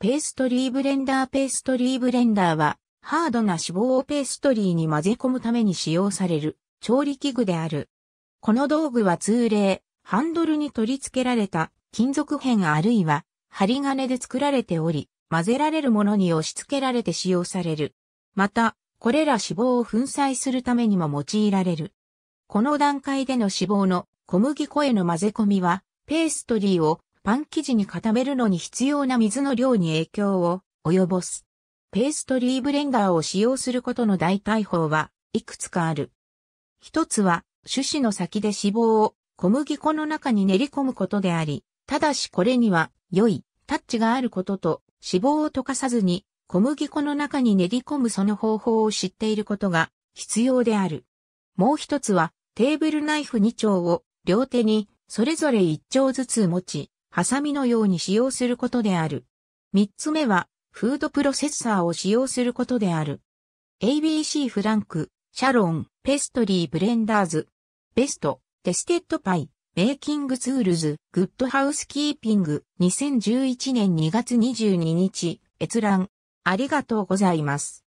ペーストリーブレンダーペーストリーブレンダーは、ハードな脂肪をペーストリーに混ぜ込むために使用される調理器具である。この道具は通例、ハンドルに取り付けられた金属片あるいは針金で作られており、混ぜられるものに押し付けられて使用される。また、これら脂肪を粉砕するためにも用いられる。この段階での脂肪の小麦粉への混ぜ込みは、ペーストリーをパン生地に固めるのに必要な水の量に影響を及ぼす。ペーストリーブレンダーを使用することの代替法はいくつかある。一つは、種子の先で脂肪を小麦粉の中に練り込むことであり、ただしこれには良いタッチがあることと脂肪を溶かさずに小麦粉の中に練り込むその方法を知っていることが必要である。もう一つはテーブルナイフ2丁を両手にそれぞれ1丁ずつ持ち、ハサミのように使用することである。三つ目は、フードプロセッサーを使用することである。ABC フランク、シャロン、ペストリーブレンダーズ、ベスト、テステッドパイ、メイキングツールズ、グッドハウスキーピング、2011年2月22日、閲覧。ありがとうございます。